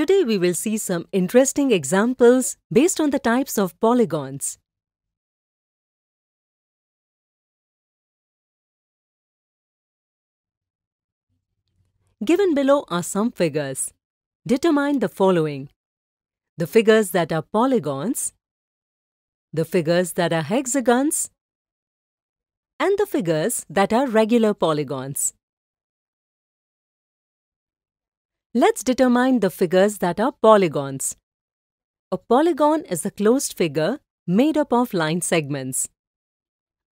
Today we will see some interesting examples based on the types of polygons. Given below are some figures. Determine the following. The figures that are polygons, the figures that are hexagons, and the figures that are regular polygons. Let's determine the figures that are polygons. A polygon is a closed figure made up of line segments.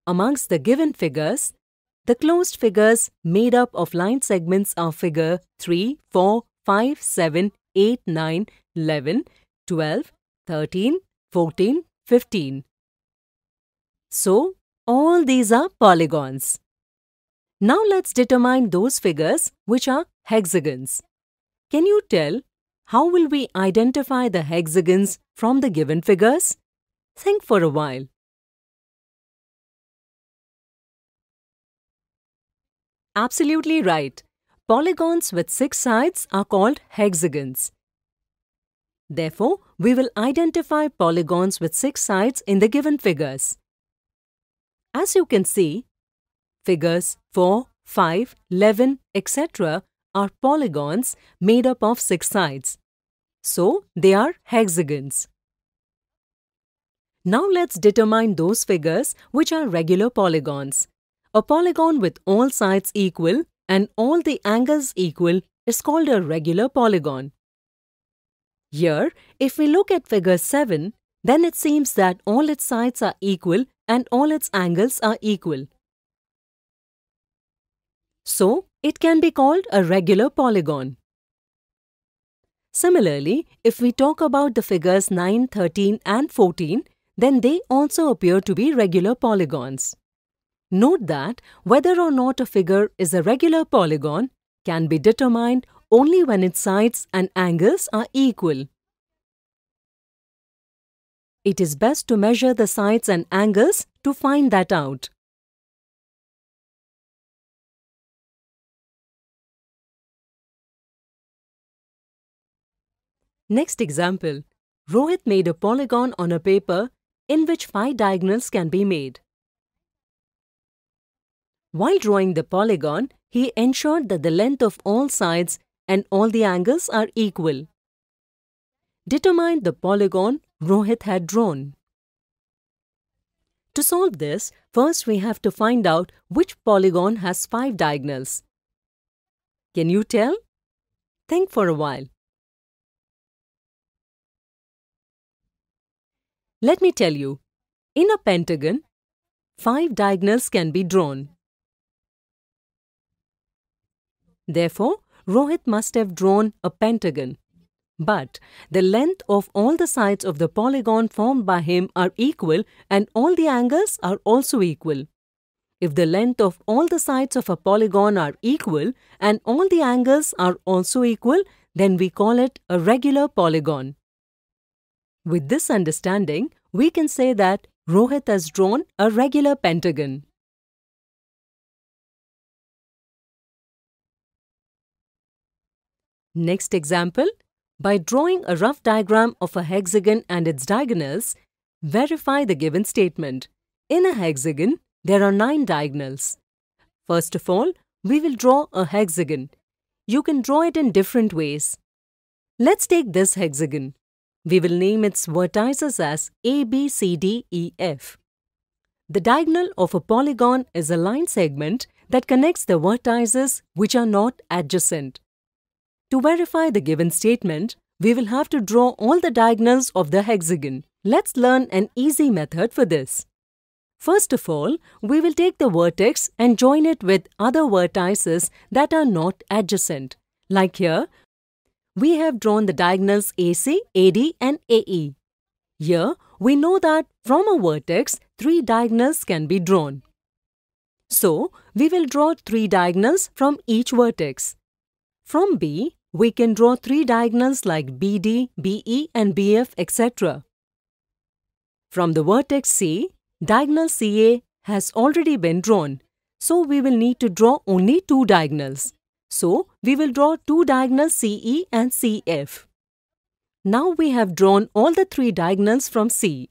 Amongst the given figures, the closed figures made up of line segments are figure 3, 4, 5, 7, 8, 9, 11, 12, 13, 14, 15. So, all these are polygons. Now let's determine those figures which are hexagons. Can you tell how will we identify the hexagons from the given figures? Think for a while. Absolutely right. Polygons with six sides are called hexagons. Therefore, we will identify polygons with six sides in the given figures. As you can see, figures 4, 5, 11, etc are polygons made up of six sides. So, they are hexagons. Now let's determine those figures which are regular polygons. A polygon with all sides equal and all the angles equal is called a regular polygon. Here, if we look at figure 7, then it seems that all its sides are equal and all its angles are equal. So, it can be called a regular polygon. Similarly, if we talk about the figures 9, 13 and 14, then they also appear to be regular polygons. Note that whether or not a figure is a regular polygon can be determined only when its sides and angles are equal. It is best to measure the sides and angles to find that out. Next example, Rohit made a polygon on a paper in which five diagonals can be made. While drawing the polygon, he ensured that the length of all sides and all the angles are equal. Determine the polygon Rohit had drawn. To solve this, first we have to find out which polygon has 5 diagonals. Can you tell? Think for a while. Let me tell you, in a pentagon, five diagonals can be drawn. Therefore, Rohit must have drawn a pentagon. But the length of all the sides of the polygon formed by him are equal and all the angles are also equal. If the length of all the sides of a polygon are equal and all the angles are also equal, then we call it a regular polygon. With this understanding, we can say that Rohit has drawn a regular pentagon. Next example, by drawing a rough diagram of a hexagon and its diagonals, verify the given statement. In a hexagon, there are nine diagonals. First of all, we will draw a hexagon. You can draw it in different ways. Let's take this hexagon. We will name its vertices as A, B, C, D, E, F. The diagonal of a polygon is a line segment that connects the vertices which are not adjacent. To verify the given statement, we will have to draw all the diagonals of the hexagon. Let's learn an easy method for this. First of all, we will take the vertex and join it with other vertices that are not adjacent. Like here, we have drawn the diagonals AC, AD and AE. Here, we know that from a vertex, three diagonals can be drawn. So, we will draw three diagonals from each vertex. From B, we can draw three diagonals like BD, BE and BF, etc. From the vertex C, diagonal CA has already been drawn, so we will need to draw only two diagonals. So, we will draw two diagonals CE and CF. Now we have drawn all the three diagonals from C.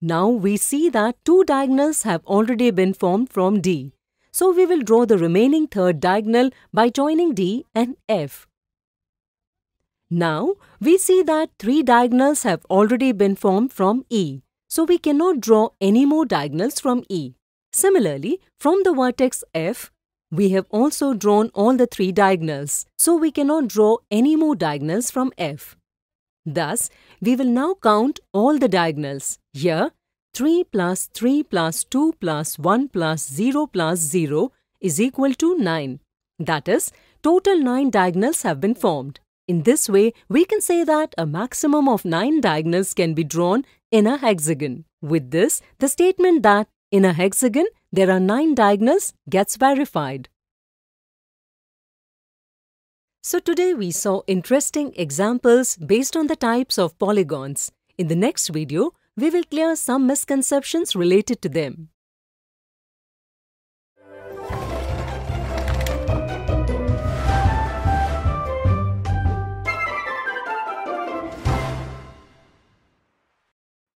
Now we see that two diagonals have already been formed from D. So we will draw the remaining third diagonal by joining D and F. Now we see that three diagonals have already been formed from E. So we cannot draw any more diagonals from E. Similarly, from the vertex F, we have also drawn all the three diagonals, so we cannot draw any more diagonals from F. Thus, we will now count all the diagonals. Here, 3 plus 3 plus 2 plus 1 plus 0 plus 0 is equal to 9. That is, total 9 diagonals have been formed. In this way, we can say that a maximum of 9 diagonals can be drawn in a hexagon. With this, the statement that in a hexagon, there are nine diagnosed. gets verified. So today we saw interesting examples based on the types of polygons. In the next video, we will clear some misconceptions related to them.